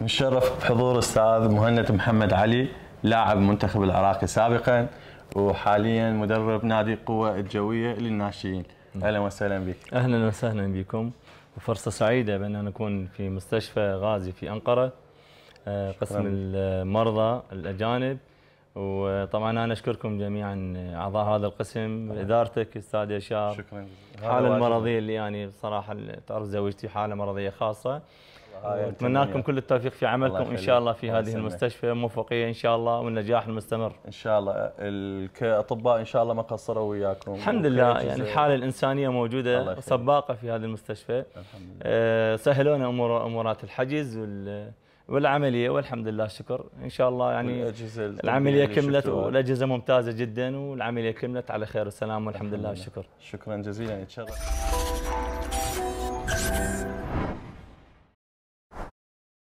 نتشرف بحضور استاذ مهند محمد علي لاعب منتخب العراقي سابقا وحاليا مدرب نادي قوة الجوية للناشئين اهلا وسهلا بك اهلا وسهلا بكم وفرصة سعيدة بان نكون في مستشفى غازي في انقرة آه، قسم المرضى الاجانب وطبعا انا اشكركم جميعا اعضاء هذا القسم ادارتك استاذ يشار شكرا الحاله المرضيه اللي يعني بصراحه تعرف زوجتي حاله مرضيه خاصه آه، اتمنى لكم كل التوفيق في عملكم ان شاء الله في هذه المستشفى موفقيه ان شاء الله والنجاح المستمر ان شاء الله كاطباء ان شاء الله ما قصروا وياكم الحمد لله يعني الحاله الانسانيه موجوده سباقه في هذا المستشفى آه، سهلونا امور امورات الحجز وال والعمليه والحمد لله الشكر ان شاء الله يعني العمليه كملت والاجهزه ممتازه جدا والعمليه كملت على خير والسلام والحمد لله الشكر شكرا جزيلا يتشرف